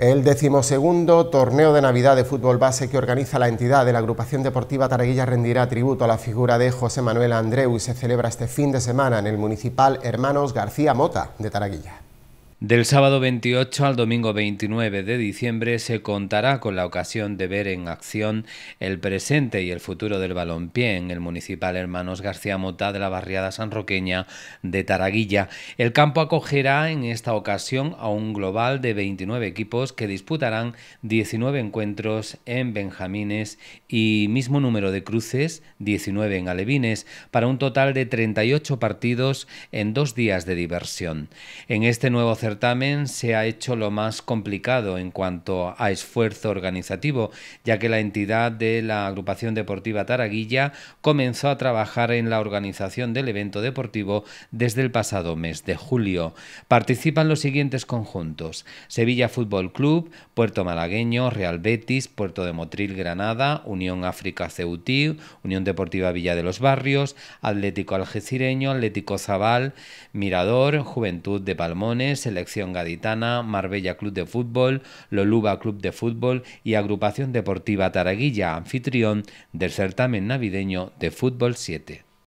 El decimosegundo torneo de Navidad de fútbol base que organiza la entidad de la agrupación deportiva Taraguilla rendirá tributo a la figura de José Manuel Andreu y se celebra este fin de semana en el municipal Hermanos García Mota de Taraguilla. Del sábado 28 al domingo 29 de diciembre se contará con la ocasión de ver en acción el presente y el futuro del balompié en el municipal Hermanos García Mota de la barriada sanroqueña de Taraguilla. El campo acogerá en esta ocasión a un global de 29 equipos que disputarán 19 encuentros en Benjamines y mismo número de cruces, 19 en Alevines, para un total de 38 partidos en dos días de diversión. En este nuevo certamen se ha hecho lo más complicado en cuanto a esfuerzo organizativo, ya que la entidad de la agrupación deportiva Taraguilla comenzó a trabajar en la organización del evento deportivo desde el pasado mes de julio. Participan los siguientes conjuntos: Sevilla Fútbol Club, Puerto Malagueño, Real Betis, Puerto de Motril Granada, Unión África Ceutí, Unión Deportiva Villa de los Barrios, Atlético Algecireño, Atlético Zabal, Mirador, Juventud de Palmones, el Selección Gaditana, Marbella Club de Fútbol, Loluba Club de Fútbol y Agrupación Deportiva Taraguilla, anfitrión del certamen navideño de Fútbol 7.